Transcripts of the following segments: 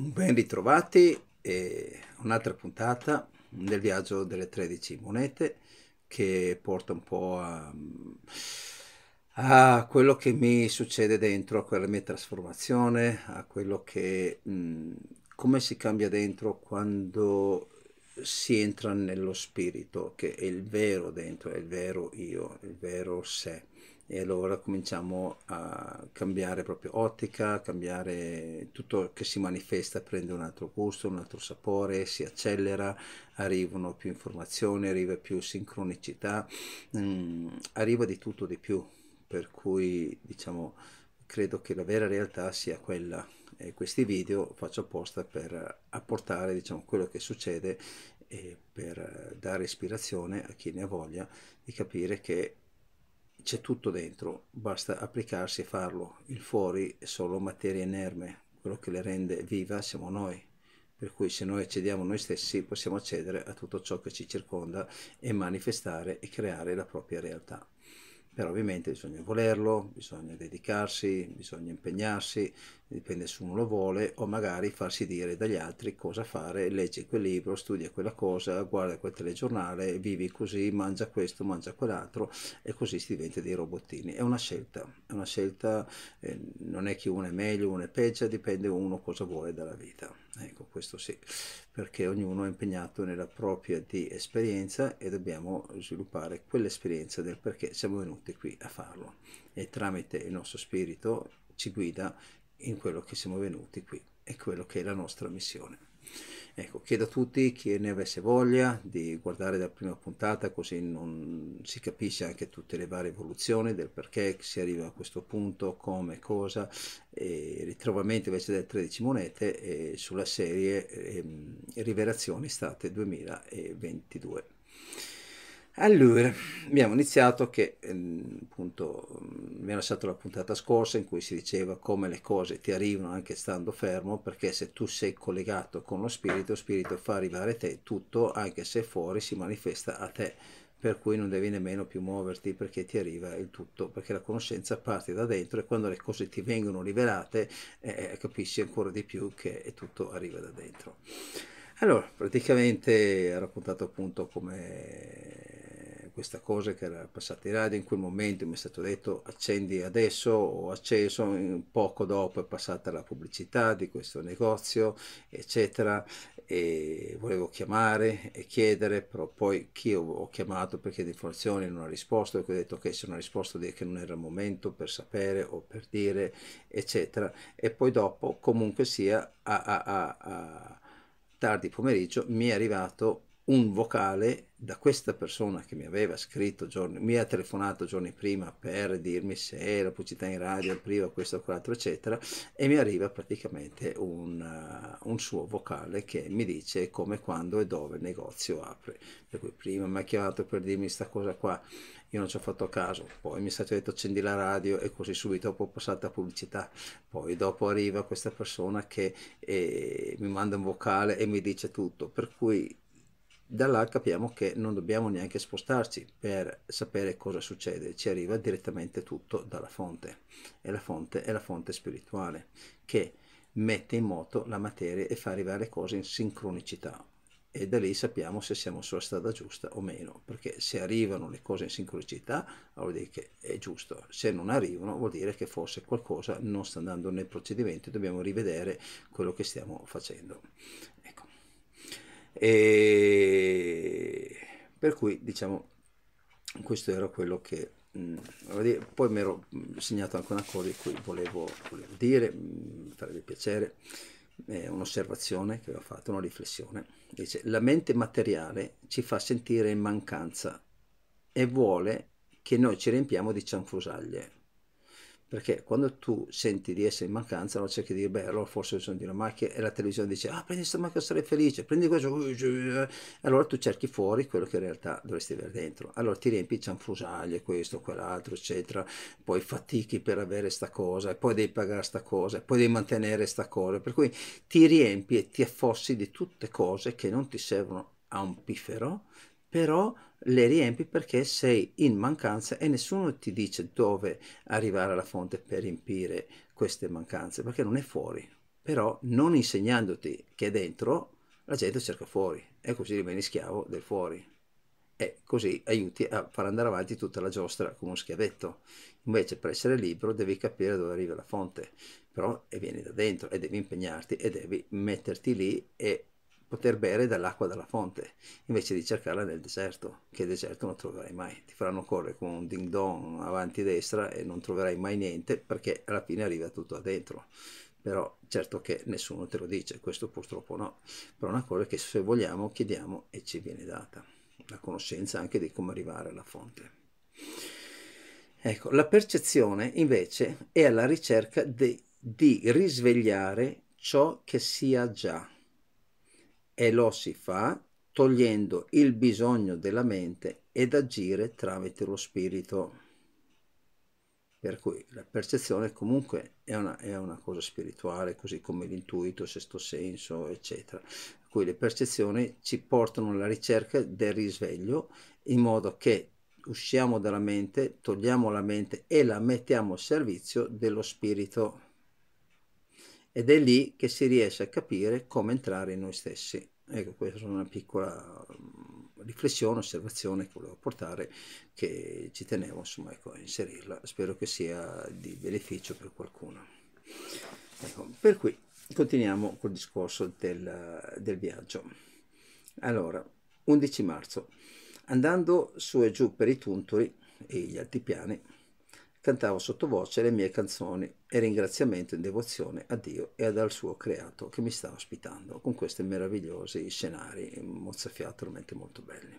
Ben ritrovati e un'altra puntata del viaggio delle 13 monete che porta un po' a, a quello che mi succede dentro, a quella mia trasformazione, a quello che mh, come si cambia dentro quando si entra nello spirito, che è il vero dentro, è il vero io, il vero sé e allora cominciamo a cambiare proprio ottica, cambiare tutto che si manifesta, prende un altro gusto, un altro sapore, si accelera, arrivano più informazioni, arriva più sincronicità, mh, mm, arriva di tutto di più, per cui diciamo credo che la vera realtà sia quella e questi video faccio apposta per apportare diciamo quello che succede e per dare ispirazione a chi ne ha voglia di capire che c'è tutto dentro, basta applicarsi e farlo. Il fuori è solo materia inerme, quello che le rende viva siamo noi. Per cui se noi accediamo a noi stessi possiamo accedere a tutto ciò che ci circonda e manifestare e creare la propria realtà però ovviamente bisogna volerlo, bisogna dedicarsi, bisogna impegnarsi, dipende se uno lo vuole o magari farsi dire dagli altri cosa fare, leggi quel libro, studia quella cosa, guarda quel telegiornale, vivi così, mangia questo, mangia quell'altro e così si diventa dei robottini. È una scelta è una scelta, eh, non è che uno è meglio, uno è peggio, dipende uno cosa vuole dalla vita. Ecco, questo sì, perché ognuno è impegnato nella propria di esperienza e dobbiamo sviluppare quell'esperienza del perché siamo venuti qui a farlo e tramite il nostro spirito ci guida in quello che siamo venuti qui e quello che è la nostra missione. Ecco, chiedo a tutti chi ne avesse voglia di guardare la prima puntata così non si capisce anche tutte le varie evoluzioni del perché si arriva a questo punto, come, cosa, e ritrovamento invece delle 13 monete sulla serie ehm, Rivelazioni State 2022. Allora, abbiamo iniziato che ehm, appunto mm, mi ha lasciato la puntata scorsa in cui si diceva come le cose ti arrivano anche stando fermo, perché se tu sei collegato con lo spirito, lo spirito fa arrivare te tutto, anche se fuori si manifesta a te, per cui non devi nemmeno più muoverti perché ti arriva il tutto, perché la conoscenza parte da dentro e quando le cose ti vengono rivelate eh, eh capisci ancora di più che tutto arriva da dentro. Allora, praticamente ha raccontato appunto come questa cosa che era passata in radio in quel momento, mi è stato detto accendi adesso, ho acceso, poco dopo è passata la pubblicità di questo negozio, eccetera, e volevo chiamare e chiedere, però poi chi ho chiamato perché di informazioni non ha risposto, e ho detto che se non ha risposto che non era il momento per sapere o per dire, eccetera, e poi dopo comunque sia a, a, a, a tardi pomeriggio mi è arrivato un vocale da questa persona che mi aveva scritto giorni, mi ha telefonato giorni prima per dirmi se la pubblicità in radio apriva questo o quell'altro eccetera e mi arriva praticamente un, uh, un, suo vocale che mi dice come, quando e dove il negozio apre per cui prima mi ha chiamato per dirmi questa cosa qua io non ci ho fatto caso poi mi è stato detto accendi la radio e così subito dopo passata pubblicità poi dopo arriva questa persona che eh, mi manda un vocale e mi dice tutto per cui da là capiamo che non dobbiamo neanche spostarci per sapere cosa succede, ci arriva direttamente tutto dalla fonte e la fonte è la fonte spirituale che mette in moto la materia e fa arrivare le cose in sincronicità e da lì sappiamo se siamo sulla strada giusta o meno, perché se arrivano le cose in sincronicità vuol dire che è giusto, se non arrivano vuol dire che forse qualcosa non sta andando nel procedimento e dobbiamo rivedere quello che stiamo facendo. Ecco. E per cui diciamo questo era quello che mm, poi mi ero mm, segnato anche una cosa di cui volevo, volevo dire, mi mm, farebbe piacere, eh, un'osservazione che ho fatto, una riflessione. Dice, la mente materiale ci fa sentire in mancanza e vuole che noi ci riempiamo di cianfrusaglie. Perché quando tu senti di essere in mancanza, non cerchi di dire, beh, allora forse sono di una macchina e la televisione dice, ah, prendi questa macchina, sarei felice, prendi questo, allora tu cerchi fuori quello che in realtà dovresti avere dentro. Allora ti riempi cianfusaglie questo, quell'altro, eccetera, poi fatichi per avere sta cosa, e poi devi pagare sta cosa, e poi devi mantenere sta cosa, per cui ti riempi e ti affossi di tutte cose che non ti servono a un piffero, però le riempi perché sei in mancanza e nessuno ti dice dove arrivare alla fonte per riempire queste mancanze, perché non è fuori. Però non insegnandoti che è dentro, la gente cerca fuori e così rimani schiavo del fuori. E così aiuti a far andare avanti tutta la giostra come uno schiavetto. Invece per essere libero devi capire dove arriva la fonte, però e vieni da dentro e devi impegnarti e devi metterti lì e poter bere dall'acqua della fonte, invece di cercarla nel deserto, che deserto non troverai mai. Ti faranno correre con un ding dong avanti destra e non troverai mai niente perché alla fine arriva tutto dentro Però certo che nessuno te lo dice, questo purtroppo no, però è una cosa che se vogliamo chiediamo e ci viene data, la conoscenza anche di come arrivare alla fonte. Ecco, la percezione invece è alla ricerca de, di risvegliare ciò che sia già e lo si fa togliendo il bisogno della mente ed agire tramite lo spirito. Per cui la percezione comunque è una, è una cosa spirituale, così come l'intuito, il sesto senso, eccetera. Per cui le percezioni ci portano alla ricerca del risveglio in modo che usciamo dalla mente, togliamo la mente e la mettiamo al servizio dello spirito ed è lì che si riesce a capire come entrare in noi stessi. Ecco, questa è una piccola mm, riflessione, osservazione che volevo portare, che ci tenevo insomma ecco, a inserirla. Spero che sia di beneficio per qualcuno. Ecco, per cui continuiamo col discorso del, del viaggio. Allora, 11 marzo, andando su e giù per i tunturi e gli altipiani, cantavo sottovoce le mie canzoni e ringraziamento in devozione a Dio e al suo creato che mi sta ospitando con questi meravigliosi scenari mozzafiato veramente molto belli.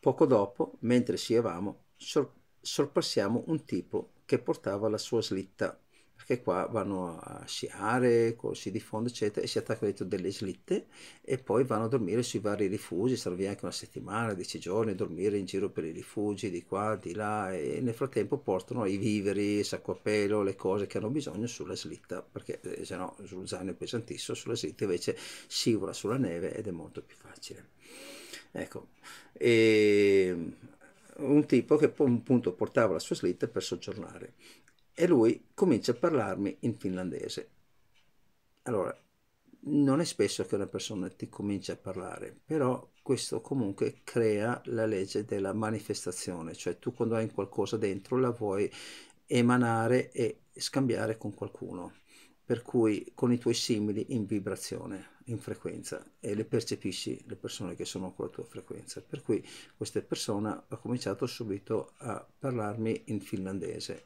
Poco dopo, mentre sciavamo, sor- sorpassiamo un tipo che portava la sua slitta perché qua vanno a sciare, corsi di fondo, eccetera, e si attaccano dietro delle slitte e poi vanno a dormire sui vari rifugi, stanno via anche una settimana, dieci giorni, a dormire in giro per i rifugi, di qua, di là, e nel frattempo portano i viveri, il sacco a pelo, le cose che hanno bisogno sulla slitta, perché eh, se no sullo zaino è pesantissimo, sulla slitta invece scivola sulla neve ed è molto più facile. Ecco, e ehm, un tipo che appunto portava la sua slitta per soggiornare e lui comincia a parlarmi in finlandese. Allora, non è spesso che una persona ti comincia a parlare, però questo comunque crea la legge della manifestazione, cioè tu quando hai qualcosa dentro la vuoi emanare e scambiare con qualcuno, per cui con i tuoi simili in vibrazione, in frequenza e le percepisci le persone che sono con la tua frequenza. Per cui questa persona ha cominciato subito a parlarmi in finlandese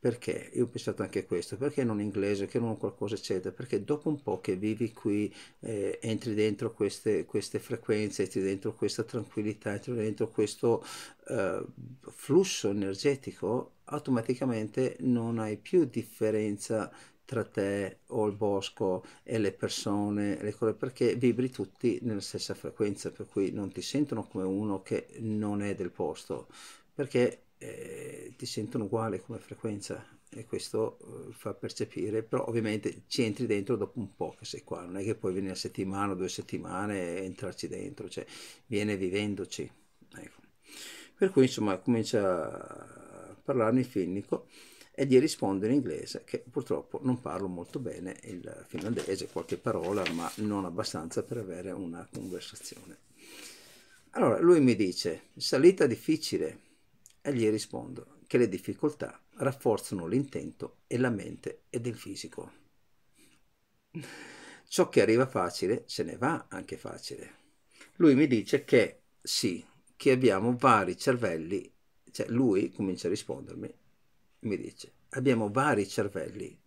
perché? Io ho pensato anche a questo, perché non inglese, che non qualcosa eccetera, perché dopo un po' che vivi qui, eh, entri dentro queste, queste, frequenze, entri dentro questa tranquillità, entri dentro questo eh, flusso energetico, automaticamente non hai più differenza tra te o il bosco e le persone, le cose, perché vibri tutti nella stessa frequenza, per cui non ti sentono come uno che non è del posto, perché eh, ti sentono uguale come frequenza e questo eh, fa percepire, però ovviamente ci entri dentro dopo un po' che sei qua, non è che puoi venire una settimana o due settimane e entrarci dentro, cioè viene vivendoci. Ecco. Per cui insomma comincia a parlarmi in finnico e gli rispondo in inglese, che purtroppo non parlo molto bene il finlandese, qualche parola, ma non abbastanza per avere una conversazione. Allora, lui mi dice, salita difficile, e gli rispondo che le difficoltà rafforzano l'intento e la mente ed il fisico. Ciò che arriva facile se ne va anche facile. Lui mi dice che sì, che abbiamo vari cervelli, cioè lui comincia a rispondermi, mi dice abbiamo vari cervelli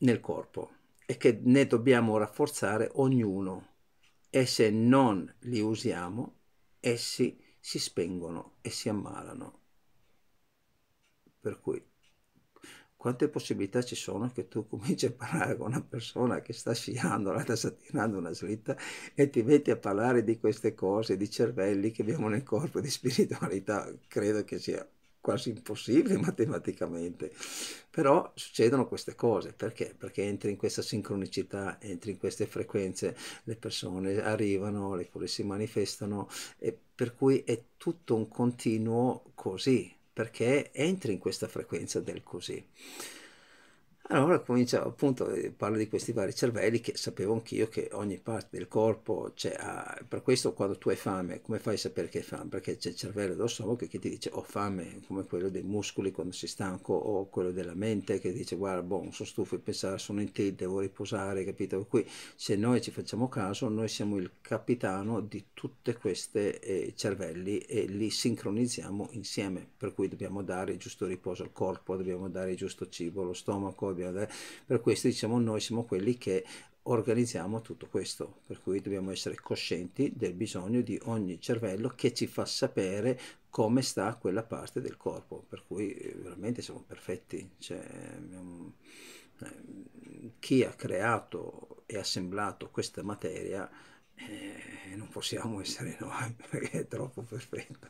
nel corpo e che ne dobbiamo rafforzare ognuno e se non li usiamo, essi si spengono e si ammalano. Per cui quante possibilità ci sono che tu cominci a parlare con una persona che sta sciando, la sta tirando una slitta e ti metti a parlare di queste cose, di cervelli che abbiamo nel corpo, di spiritualità, credo che sia quasi impossibile matematicamente, però succedono queste cose, perché? Perché entri in questa sincronicità, entri in queste frequenze, le persone arrivano, le cose si manifestano, e per cui è tutto un continuo così, perché entri in questa frequenza del così. Allora comincia appunto, eh, parlo di questi vari cervelli che sapevo anch'io che ogni parte del corpo c'è, ah, per questo quando tu hai fame, come fai a sapere che hai fame? Perché c'è il cervello dello stomaco che ti dice ho fame, come quello dei muscoli quando sei stanco o quello della mente che dice guarda, boh, sono stufo di pensare, sono in te, devo riposare, capito? Qui se noi ci facciamo caso, noi siamo il capitano di tutte queste eh, cervelli e li sincronizziamo insieme, per cui dobbiamo dare il giusto riposo al corpo, dobbiamo dare il giusto cibo allo stomaco, Orbia. Eh. Per questo diciamo noi siamo quelli che organizziamo tutto questo, per cui dobbiamo essere coscienti del bisogno di ogni cervello che ci fa sapere come sta quella parte del corpo, per cui eh, veramente siamo perfetti. Cioè, eh, chi ha creato e assemblato questa materia eh, non possiamo essere noi perché è troppo perfetto.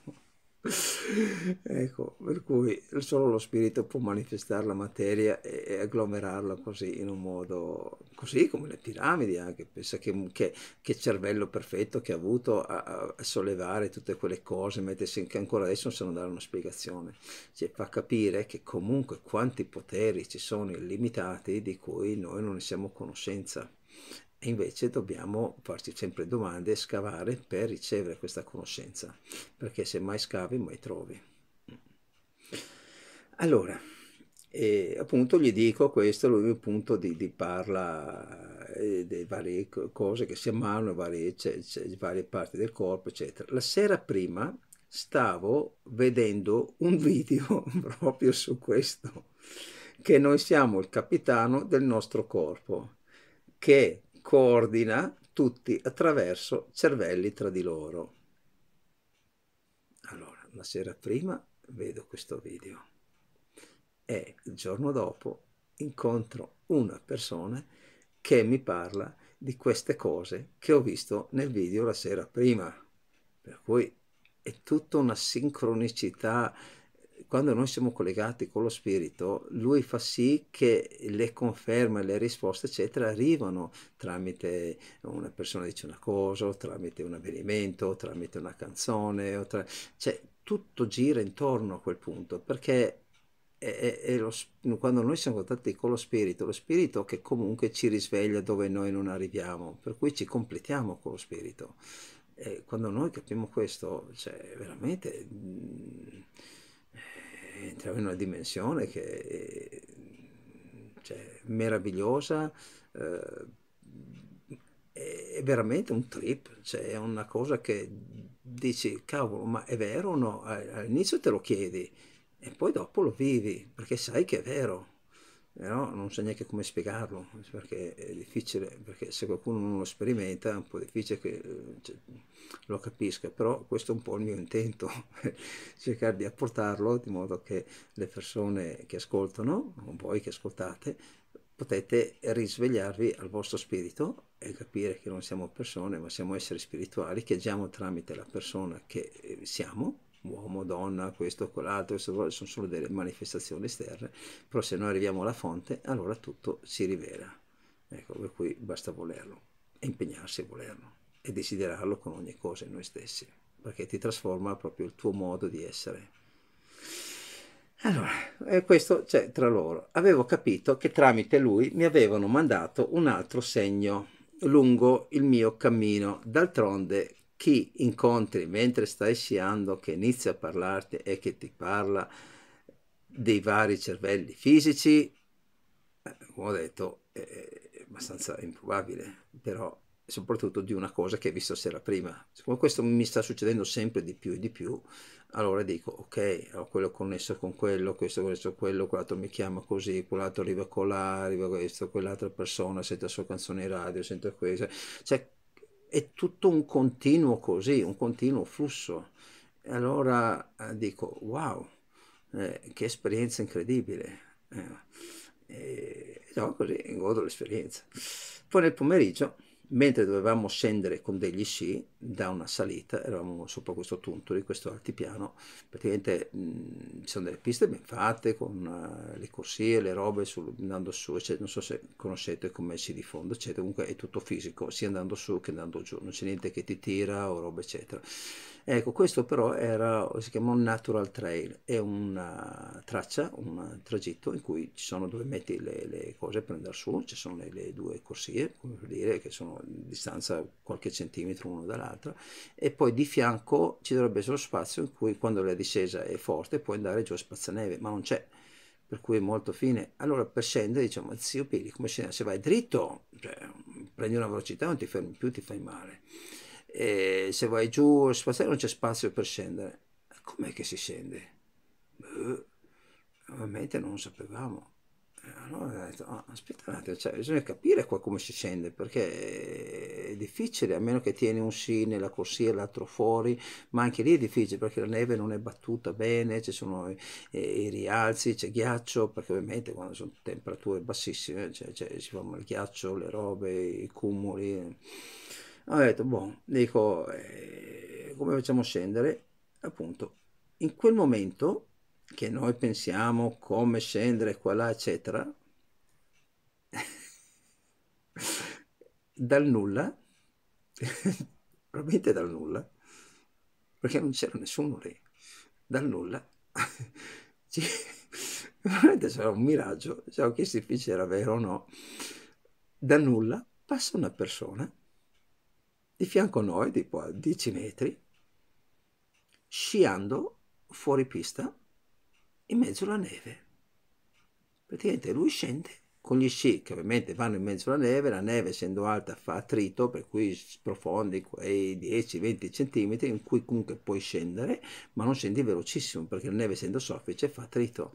ecco, per cui solo lo spirito può manifestare la materia e, agglomerarla così in un modo, così come le piramidi anche, eh, pensa che, che, che cervello perfetto che ha avuto a, a, sollevare tutte quelle cose, mettersi che ancora adesso non sanno dare una spiegazione, cioè fa capire che comunque quanti poteri ci sono illimitati di cui noi non ne siamo a conoscenza. E invece dobbiamo farci sempre domande e scavare per ricevere questa conoscenza, perché se mai scavi, mai trovi. Allora, e appunto gli dico questo, lui appunto di, di parla eh, delle varie cose che si ammalano, varie, c- cioè, c- cioè, varie parti del corpo, eccetera. La sera prima stavo vedendo un video proprio su questo, che noi siamo il capitano del nostro corpo, che coordina tutti attraverso cervelli tra di loro. Allora, la sera prima vedo questo video e il giorno dopo incontro una persona che mi parla di queste cose che ho visto nel video la sera prima. Per cui è tutta una sincronicità quando noi siamo collegati con lo spirito, lui fa sì che le conferme, le risposte, eccetera, arrivano tramite una persona dice una cosa, o tramite un avvenimento, o tramite una canzone, o tra... cioè tutto gira intorno a quel punto, perché è, è lo, quando noi siamo contatti con lo spirito, lo spirito che comunque ci risveglia dove noi non arriviamo, per cui ci completiamo con lo spirito. E quando noi capiamo questo, cioè veramente... Mh, mm, entriamo in una dimensione che è cioè, meravigliosa, eh, è veramente un trip, cioè, è una cosa che dici, cavolo, ma è vero o no? All'inizio te lo chiedi e poi dopo lo vivi, perché sai che è vero però eh, non so neanche come spiegarlo, perché è difficile, perché se qualcuno non lo sperimenta è un po' difficile che eh, cioè, lo capisca, però questo è un po' il mio intento, cercare di apportarlo di modo che le persone che ascoltano, o voi che ascoltate, potete risvegliarvi al vostro spirito e capire che non siamo persone, ma siamo esseri spirituali che agiamo tramite la persona che eh, siamo uomo, donna, questo, quell'altro, sono solo delle manifestazioni esterne, però se noi arriviamo alla fonte allora tutto si rivela. Ecco, per cui basta volerlo e impegnarsi a volerlo e desiderarlo con ogni cosa in noi stessi, perché ti trasforma proprio il tuo modo di essere. Allora, questo c'è tra loro. Avevo capito che tramite lui mi avevano mandato un altro segno lungo il mio cammino. D'altronde, chi incontri mentre stai sciando che inizia a parlarti e che ti parla dei vari cervelli fisici, eh, come ho detto, è abbastanza improbabile, però soprattutto di una cosa che hai visto sera prima. Siccome questo mi sta succedendo sempre di più e di più, allora dico, ok, ho quello connesso con quello, questo connesso con quello, quell'altro mi chiama così, quell'altro arriva con là, arriva questo, quell'altra persona, sente la sua canzone in radio, sento questo. Cioè, è tutto un continuo così, un continuo flusso. E allora eh, dico, wow, eh, che esperienza incredibile. Eh, no, così godo l'esperienza. Poi nel pomeriggio, mentre dovevamo scendere con degli sci, da una salita, eravamo sopra questo di questo altipiano, praticamente ci sono delle piste ben fatte con uh, le corsie, le robe sul, andando su, cioè, non so se conoscete come si diffonde, eccetera, comunque è tutto fisico, sia andando su che andando giù, non c'è niente che ti tira o roba eccetera. Ecco, questo però era, si chiama un natural trail, è una traccia, un tragitto in cui ci sono dove metti le, le cose per andare su, ci sono le, le due corsie, come per dire, che sono a distanza qualche centimetro uno dall'altro, l'altra e poi di fianco ci dovrebbe essere lo spazio in cui quando la discesa è forte puoi andare giù a spazzaneve, ma non c'è, per cui è molto fine. Allora per scendere diciamo, zio Piri, come scendere? Se vai dritto, cioè, prendi una velocità, non ti fermi più, ti fai male. E se vai giù a spazzaneve non c'è spazio per scendere. Com'è che si scende? Beh, ovviamente non lo sapevamo. Allora ho detto, ah, aspetta un attimo, cioè, bisogna capire qua come si scende, perché difficile, a meno che tieni un sì nella corsia e l'altro fuori, ma anche lì è difficile perché la neve non è battuta bene, ci sono i, i rialzi, c'è ghiaccio, perché ovviamente quando sono temperature bassissime cioè, cioè, si forma il ghiaccio, le robe, i cumuli. Ho detto, boh, dico, eh, come facciamo scendere? Appunto, in quel momento che noi pensiamo come scendere qua là, eccetera, dal nulla probabilmente dal nulla, perché non c'era nessuno lì, dal nulla, veramente c'era un miraggio, siamo chiesti se era vero o no, da nulla passa una persona di fianco a noi, tipo a 10 metri, sciando fuori pista in mezzo alla neve. Praticamente lui scende con gli sci che ovviamente vanno in mezzo alla neve, la neve essendo alta fa attrito, per cui sprofondi quei 10-20 cm in cui comunque puoi scendere, ma non scendi velocissimo perché la neve essendo soffice fa attrito.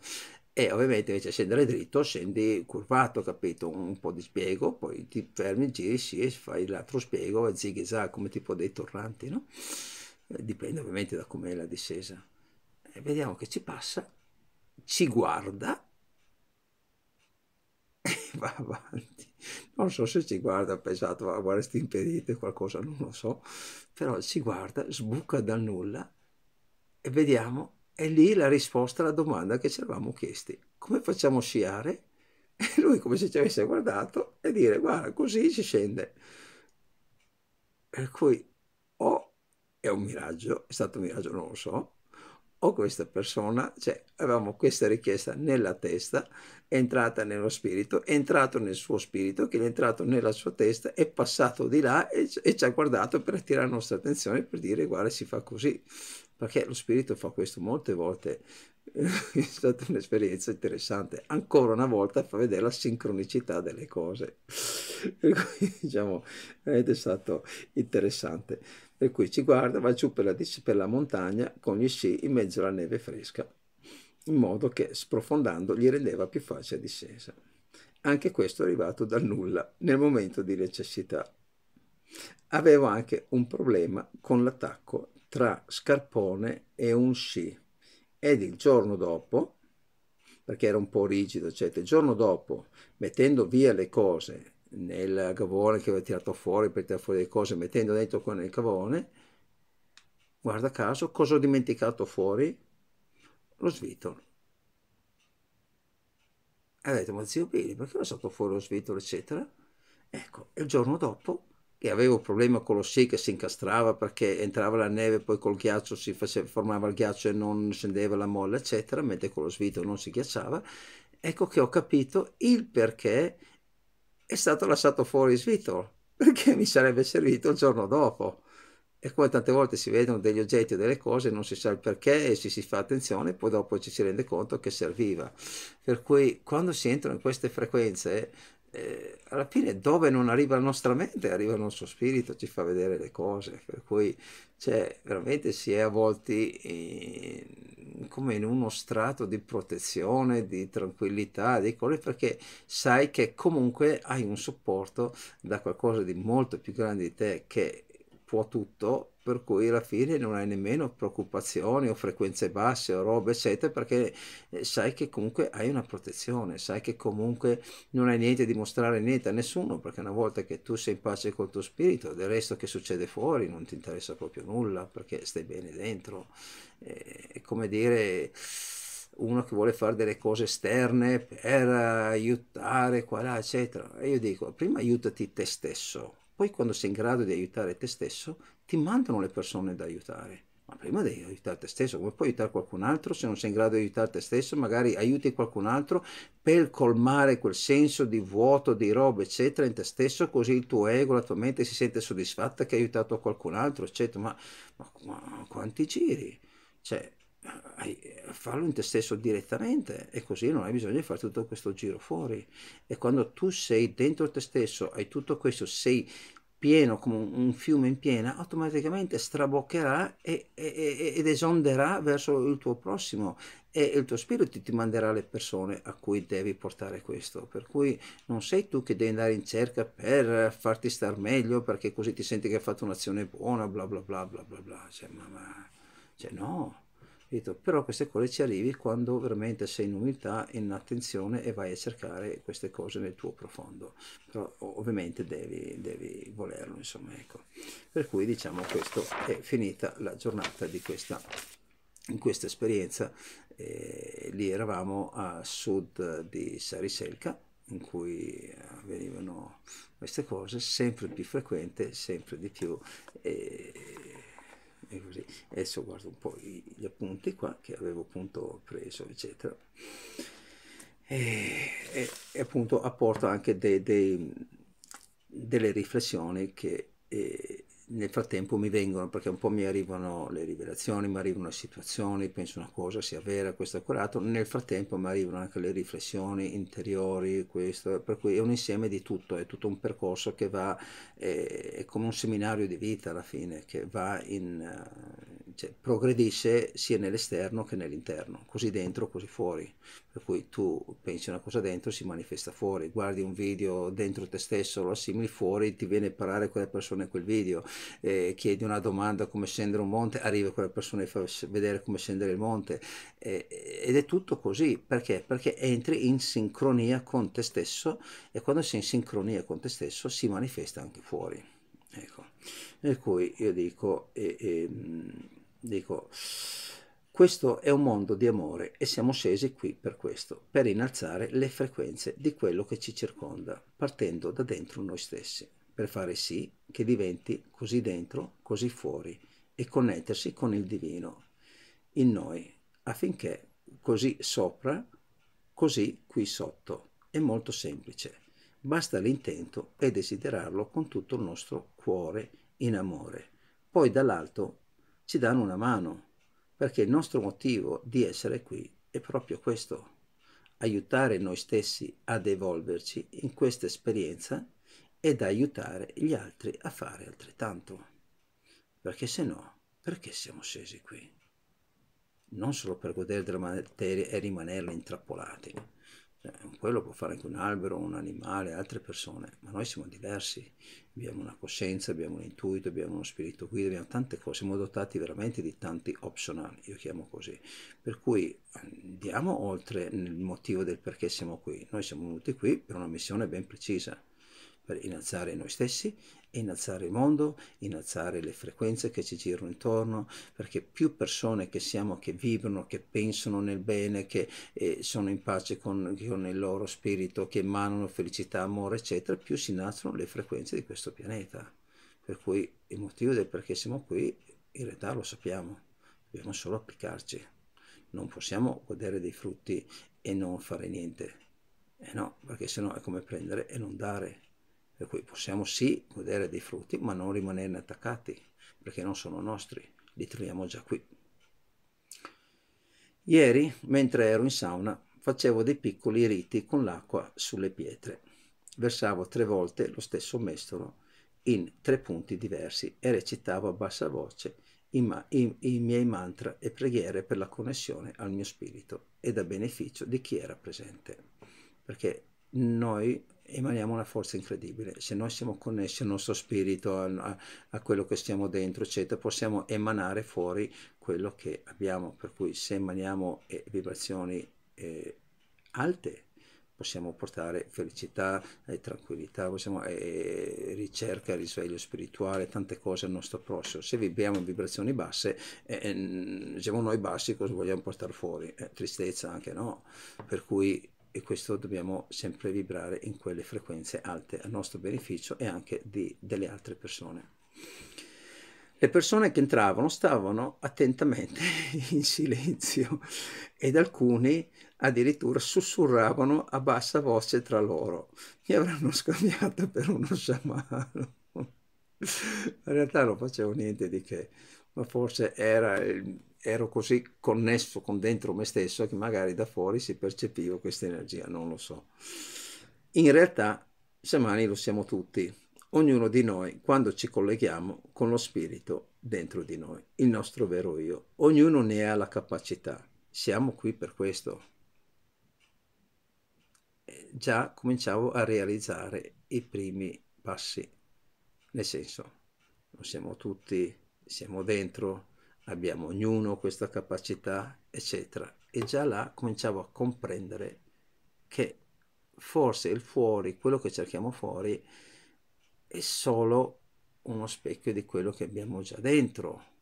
E ovviamente invece scendere dritto scendi curvato, capito? Un po' di spiego, poi ti fermi, giri, sci e fai l'altro spiego e zig zag come tipo dei torranti, no? Eh, dipende ovviamente da com'è la discesa. E vediamo che ci passa, ci guarda e va avanti. Non so se ci guarda, ha pensato, ma ah, guarda, sti impedite qualcosa, non lo so, però ci guarda, sbuca dal nulla e vediamo, è lì la risposta alla domanda che ci eravamo chiesti. Come facciamo a sciare? E lui come se ci avesse guardato e dire, guarda, così si scende. Per cui o è un miraggio, è stato un miraggio, non lo so, o oh, questa persona, cioè avevamo questa richiesta nella testa, è entrata nello spirito, è entrato nel suo spirito, che è entrato nella sua testa, è passato di là e, e ci ha guardato per attirare la nostra attenzione, per dire guarda si fa così, perché lo spirito fa questo molte volte, è stata un'esperienza interessante. Ancora una volta fa vedere la sincronicità delle cose. diciamo, ed è stato interessante per cui ci guarda, va giù per la, per la montagna con gli sci in mezzo alla neve fresca, in modo che sprofondando gli rendeva più facile la discesa. Anche questo è arrivato dal nulla, nel momento di necessità. Avevo anche un problema con l'attacco tra scarpone e un sci ed il giorno dopo, perché era un po' rigido, eccetera, il giorno dopo, mettendo via le cose nel gavone che aveva tirato fuori per tirare fuori le cose, mettendo dentro qua nel gavone, guarda caso, cosa ho dimenticato fuori? Lo svitolo. E ha detto, ma zio Billy, perché ho stato fuori lo svitolo, eccetera? Ecco, il giorno dopo, che avevo un problema con lo sci che si incastrava perché entrava la neve, poi col ghiaccio si faceva, formava il ghiaccio e non scendeva la molla, eccetera, mentre con lo svitolo non si ghiacciava, ecco che ho capito il perché è stato lasciato fuori Svitol perché mi sarebbe servito il giorno dopo. E come tante volte si vedono degli oggetti o delle cose, non si sa il perché e se si fa attenzione, poi dopo ci si rende conto che serviva. Per cui quando si entrano in queste frequenze, eh, alla fine dove non arriva la nostra mente, arriva il nostro spirito, ci fa vedere le cose. Per cui cioè, veramente si è avvolti in come in uno strato di protezione, di tranquillità, di cose, perché sai che comunque hai un supporto da qualcosa di molto più grande di te che può tutto per cui alla fine non hai nemmeno preoccupazioni o frequenze basse o robe eccetera perché eh, sai che comunque hai una protezione, sai che comunque non hai niente a dimostrare niente a nessuno perché una volta che tu sei in pace col tuo spirito del resto che succede fuori non ti interessa proprio nulla perché stai bene dentro, eh, è come dire uno che vuole fare delle cose esterne per aiutare qua là eccetera e io dico prima aiutati te stesso poi quando sei in grado di aiutare te stesso, ti mandano le persone da aiutare. Ma prima devi aiutare te stesso, come puoi aiutare qualcun altro se non sei in grado di aiutare te stesso? Magari aiuti qualcun altro per colmare quel senso di vuoto, di roba, eccetera, in te stesso, così il tuo ego, la tua mente si sente soddisfatta che hai aiutato qualcun altro, eccetera. Ma, ma, ma quanti giri? Cioè, eh, farlo in te stesso direttamente e così non hai bisogno di fare tutto questo giro fuori. E quando tu sei dentro te stesso, hai tutto questo, sei pieno come un fiume in piena, automaticamente straboccherà e, e, ed esonderà verso il tuo prossimo e il tuo spirito ti manderà le persone a cui devi portare questo. Per cui non sei tu che devi andare in cerca per farti star meglio, perché così ti senti che hai fatto un'azione buona, bla bla bla bla bla bla. Cioè, ma, ma, cioè no. Detto, però queste cose ci arrivi quando veramente sei in umiltà, in attenzione e vai a cercare queste cose nel tuo profondo. Però ovviamente devi, devi volerlo, insomma, ecco. Per cui diciamo questo è finita la giornata di questa, in questa esperienza. Eh, lì eravamo a sud di Sariselka, in cui avvenivano eh, queste cose sempre più frequente, sempre di più. Eh, e così. Adesso guardo un po' gli appunti qua che avevo appunto preso, eccetera. E, e, e appunto apporto anche dei, dei, delle riflessioni che... Eh, nel frattempo mi vengono, perché un po' mi arrivano le rivelazioni, mi arrivano le situazioni, penso una cosa sia vera, questo è accurato, nel frattempo mi arrivano anche le riflessioni interiori, questo, per cui è un insieme di tutto, è tutto un percorso che va, è, eh, è come un seminario di vita alla fine, che va in, eh, cioè, progredisce sia nell'esterno che nell'interno, così dentro, così fuori. Per cui tu pensi una cosa dentro, si manifesta fuori, guardi un video dentro te stesso, lo assimili fuori, ti viene a parlare quella persona in quel video, eh, chiedi una domanda come scendere un monte, arriva quella persona e fa vedere come scendere il monte. Eh, eh, ed è tutto così, perché? Perché entri in sincronia con te stesso e quando sei in sincronia con te stesso si manifesta anche fuori. Ecco. Per cui io dico... Eh, Dico, questo è un mondo di amore e siamo scesi qui per questo, per innalzare le frequenze di quello che ci circonda, partendo da dentro noi stessi, per fare sì che diventi così dentro, così fuori e connettersi con il divino in noi, affinché così sopra, così qui sotto. È molto semplice. Basta l'intento e desiderarlo con tutto il nostro cuore in amore. Poi dall'alto ci danno una mano, perché il nostro motivo di essere qui è proprio questo, aiutare noi stessi ad evolverci in questa esperienza ed aiutare gli altri a fare altrettanto, perché se no, perché siamo scesi qui? Non solo per godere della materia e rimanerla intrappolati, eh, quello può fare anche un albero, un animale, altre persone, ma noi siamo diversi, abbiamo una coscienza, abbiamo un intuito, abbiamo uno spirito guida, abbiamo tante cose, siamo dotati veramente di tanti optional, io chiamo così. Per cui andiamo oltre il motivo del perché siamo qui, noi siamo venuti qui per una missione ben precisa per innalzare noi stessi, innalzare il mondo, innalzare le frequenze che ci girano intorno, perché più persone che siamo, che vibrano, che pensano nel bene, che eh, sono in pace con, con, il loro spirito, che emanano felicità, amore, eccetera, più si innalzano le frequenze di questo pianeta. Per cui il motivo del perché siamo qui, in realtà lo sappiamo, dobbiamo solo applicarci. Non possiamo godere dei frutti e non fare niente. Eh no, perché sennò è come prendere e non dare per cui possiamo sì godere dei frutti, ma non rimanerne attaccati, perché non sono nostri, li troviamo già qui. Ieri, mentre ero in sauna, facevo dei piccoli riti con l'acqua sulle pietre. Versavo tre volte lo stesso mestolo in tre punti diversi e recitavo a bassa voce i, ma- i-, i miei mantra e preghiere per la connessione al mio spirito e a beneficio di chi era presente. Perché noi emaniamo una forza incredibile. Se noi siamo connessi al nostro spirito, a, a, quello che stiamo dentro, eccetera, possiamo emanare fuori quello che abbiamo. Per cui se emaniamo eh, vibrazioni eh, alte, possiamo portare felicità e eh, tranquillità, possiamo, eh, eh, ricerca, risveglio spirituale, tante cose al nostro prossimo. Se vibriamo in vibrazioni basse, eh, siamo noi bassi, cosa vogliamo portare fuori? tristezza anche, no? Per cui e questo dobbiamo sempre vibrare in quelle frequenze alte a nostro beneficio e anche di, delle altre persone. Le persone che entravano stavano attentamente in silenzio ed alcuni addirittura sussurravano a bassa voce tra loro. Mi avranno scambiato per uno sciamano. In realtà non facevo niente di che, ma forse era il ero così connesso con dentro me stesso che magari da fuori si percepiva questa energia, non lo so. In realtà sciamani lo siamo tutti, ognuno di noi quando ci colleghiamo con lo spirito dentro di noi, il nostro vero io. Ognuno ne ha la capacità, siamo qui per questo. E già cominciavo a realizzare i primi passi, nel senso, lo siamo tutti, siamo dentro, abbiamo ognuno questa capacità, eccetera. E già là cominciavo a comprendere che forse il fuori, quello che cerchiamo fuori, è solo uno specchio di quello che abbiamo già dentro.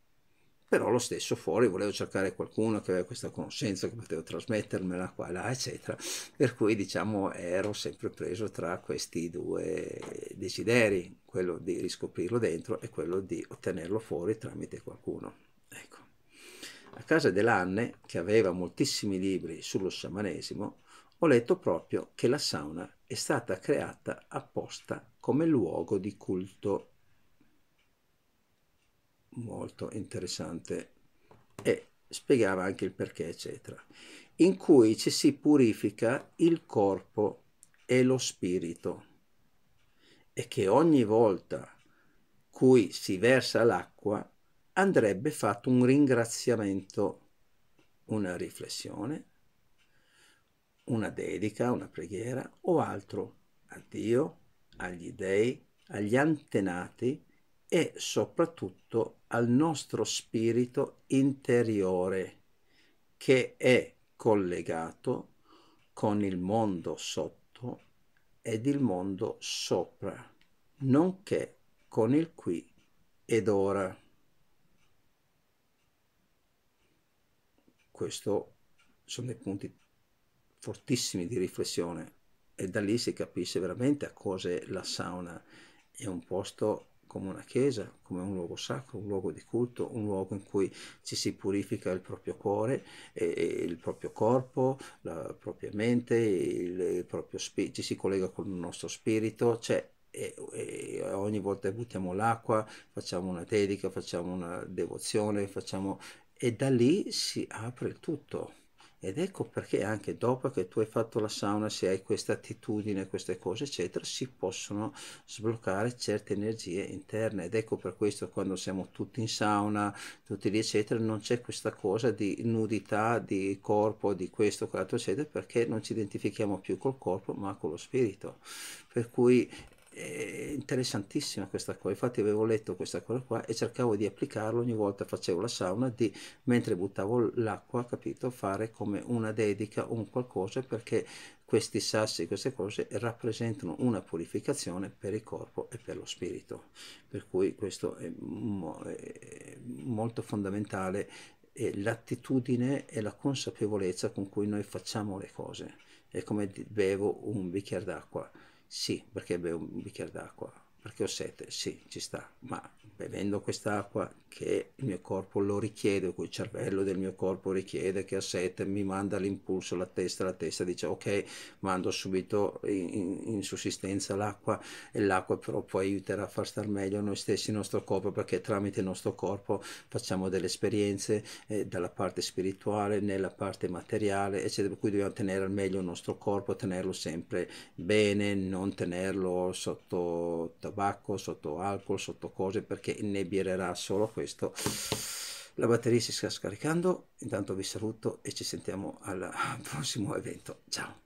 Però lo stesso fuori volevo cercare qualcuno che aveva questa conoscenza, che poteva trasmettermela qua e là, eccetera. Per cui diciamo ero sempre preso tra questi due desideri, quello di riscoprirlo dentro e quello di ottenerlo fuori tramite qualcuno. Ecco. A casa dell'Anne, che aveva moltissimi libri sullo sciamanesimo, ho letto proprio che la sauna è stata creata apposta come luogo di culto. Molto interessante. E spiegava anche il perché, eccetera. In cui ci si purifica il corpo e lo spirito. E che ogni volta cui si versa l'acqua andrebbe fatto un ringraziamento, una riflessione, una dedica, una preghiera o altro a Dio, agli dei, agli antenati e soprattutto al nostro spirito interiore che è collegato con il mondo sotto ed il mondo sopra, nonché con il qui ed ora. questo sono dei punti fortissimi di riflessione e da lì si capisce veramente a cose la sauna è un posto come una chiesa, come un luogo sacro, un luogo di culto, un luogo in cui ci si purifica il proprio cuore, e, e il proprio corpo, la propria mente, il, il proprio spirito, ci si collega con il nostro spirito, cioè e, e ogni volta buttiamo l'acqua, facciamo una dedica, facciamo una devozione, facciamo e da lì si apre il tutto. Ed ecco perché anche dopo che tu hai fatto la sauna, se hai questa attitudine, queste cose, eccetera, si possono sbloccare certe energie interne. Ed ecco per questo quando siamo tutti in sauna, tutti lì, eccetera, non c'è questa cosa di nudità, di corpo, di questo, quell'altro, eccetera, perché non ci identifichiamo più col corpo, ma con lo spirito. Per cui è interessantissima questa cosa infatti avevo letto questa cosa qua e cercavo di applicarlo ogni volta facevo la sauna di, mentre buttavo l'acqua, capito, fare come una dedica, un qualcosa perché questi sassi, queste cose rappresentano una purificazione per il corpo e per lo spirito, per cui questo è, mo è molto fondamentale l'attitudine e la consapevolezza con cui noi facciamo le cose, è come bevo un bicchiere d'acqua, sì, perché beve un bicchiere d'acqua perché ho sete, sì, ci sta, ma bevendo quest'acqua che il mio corpo lo richiede, quel cervello del mio corpo richiede che a sete mi manda l'impulso, la testa, la testa dice ok, mando subito in, in sussistenza l'acqua e l'acqua però poi aiuterà a far star meglio noi stessi, il nostro corpo, perché tramite il nostro corpo facciamo delle esperienze eh, dalla parte spirituale, nella parte materiale, eccetera, per cui dobbiamo tenere al meglio il nostro corpo, tenerlo sempre bene, non tenerlo sotto tabù tabacco, sotto alcol, sotto cose perché inebbierà solo questo. La batteria si sta scaricando, intanto vi saluto e ci sentiamo al prossimo evento. Ciao!